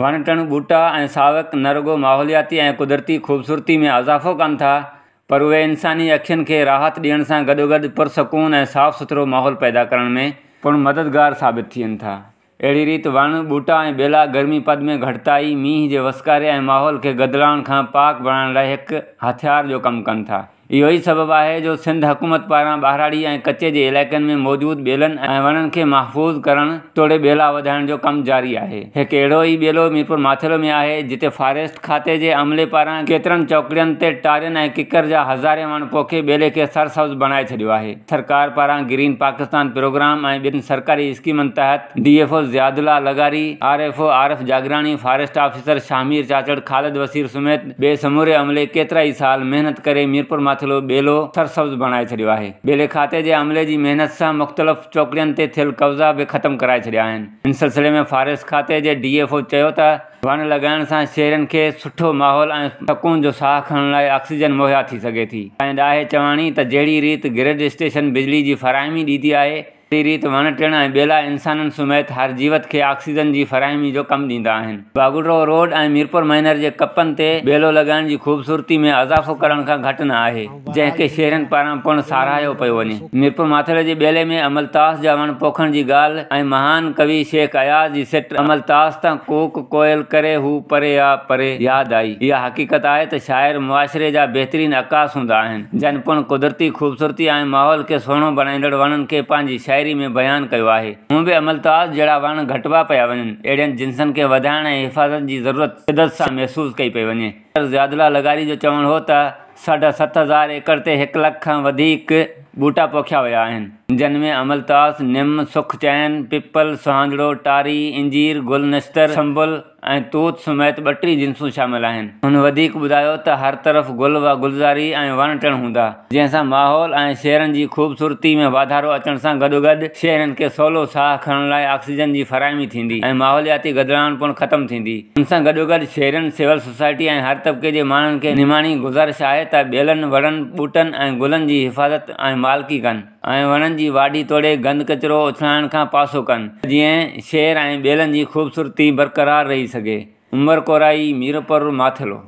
one टण बूटा ए सावक नरगो माहौलियाती कुदरती ख़ूबसूरती में अज़ाफ़ो कन था पर उ इंसानी अखियन के राहत से गडो गड पुरसकून ए साफ़ सुथरो माहौल पैदा करण में पिणु मददगार साबित थियन था अड़ी रीत वण बूटा ए बेला गर्मी पद में घटताई मीह के वसकारे माहौल के गदलान का पाक बनाने लाइक हथियार जो कम कन था इहो ही सबबु है जो सिंध हुकूमत पारा बहराड़ी ए कच्चे के इलाक में मौजूद बेलन ऐं वणनि महफ़ूज़ करण तोड़े बेला वधाइण जो कम जारी है एक अड़ो ही बेलो मीरपुर माथेलो में है जिते फॉरेस्ट खाते के अमले पारा केतिरनि चौकड़ियुनि ते टारियुनि किकर जहा हज़ारे वण पोखे बेले के सरसब्ज़ बनाए छो है सरकार पारा ग्रीन पाकिस्तान प्रोग्राम ए बिन सरकारी स्कीम तहत डी एफ ओ ज़ियादुल्ला लगारी R F O R F Jagrani forest officer Shamir Chachar Khalid Waseer समेत ॿिए समूरे अमले केतरा ही साल मेहनत करे मीरपुर माथेलो दाख़िलो सरसब्ज़ बणाए छॾियो आहे ॿेले खाते जे अमले जी महिनत सां मुख़्तलिफ़ चौकिरियुनि ते थियल कब्ज़ा बि ख़तमु कराए छॾिया आहिनि हिन सिलसिले में फारिस खाते जे डी एफ ओ चयो त वण लॻाइण सां शहरनि खे सुठो माहौल ऐं तकून जो साह खणण लाइ ऑक्सीजन मुहैया थी सघे थी ऐं ॾाहे चवाणी त जहिड़ी रीति ग्रिड स्टेशन बिजली जी फराहमी ॾींदी आहे रीत वण टिण ऐं ॿेला इंसाननि समेत हर जीवत खे ऑक्सीजन जी फ़राहमी जो कमु ॾींदा आहिनि बागुडो रोड ऐं मीरपुर माइनर जे कपनि ते ॿेलो लॻाइण जी ख़ूबसूरती में अज़ाफ़ो करण खां घटि न आहे जंहिंखे शहरनि पारां पिण साराहियो पियो वञे मीरपुर माथेड़े जे ॿेले में अमलतास जा वण पोखण जी ॻाल्हि ऐं महान कवि शेख अयाज़ जी सिट अमलतास तां कोक कोयल करे हू परे या परे यादि आई इहा हक़ीक़त आहे त शाइर मुआशिरे जा बहितरीन अकास हूंदा आहिनि जन पिणु क़ुदिरती ख़ूबसूरती ऐं माहौल खे सुहिणो बणाईंदड़ वणनि खे पंहिंजी शाइरी शायरी में बयानु कयो आहे हूं बि अमलताज़ जड़ा वण घटवा पाया वन अहिड़ियुनि जिन्सनि के वधाइण ऐं हिफ़ाज़त की ज़रूरत शिदत से महसूस कई पई वे ज्यादला लगारी जो चवण हो तो साढा सत हज़ार एकड़ ते हिकु लख बूटा वधीक ॿूटा पोखिया जिन में अमलतास निम सुख चैन पिपल सुहांजड़ो टारी इंजीर गुल नश्तर संबुल तूत समेत बटी जिन्सू शामिल आहिनि तो हर तरफ़ गुल व गुलज़ारी वन वण टिण हूंदा जैसा माहौल ए शहरनि की ख़ूबसूरती में वाधारो अचण सां गड शहर के सवलो साह खणण ऑक्सीजन की फरहमी थी माहौलियाती गदड़ाण पुण खत्म थी हुन सां गड शहर सिविल सोसायटी ए हर तबक़े के मानन के निमानी गुज़ारिश है बेलन वड़न बूटन गुलन की हिफ़ाज़त ए मालिकी कनि की वाडी तोड़े गंद कचरो उछलाइण का पासो कन जी शहर ऐं ॿेलनि ख़ूबसूरती बरक़रार रही થઈ શકે ઉંમરકોરાઈ મીરપર માથેલો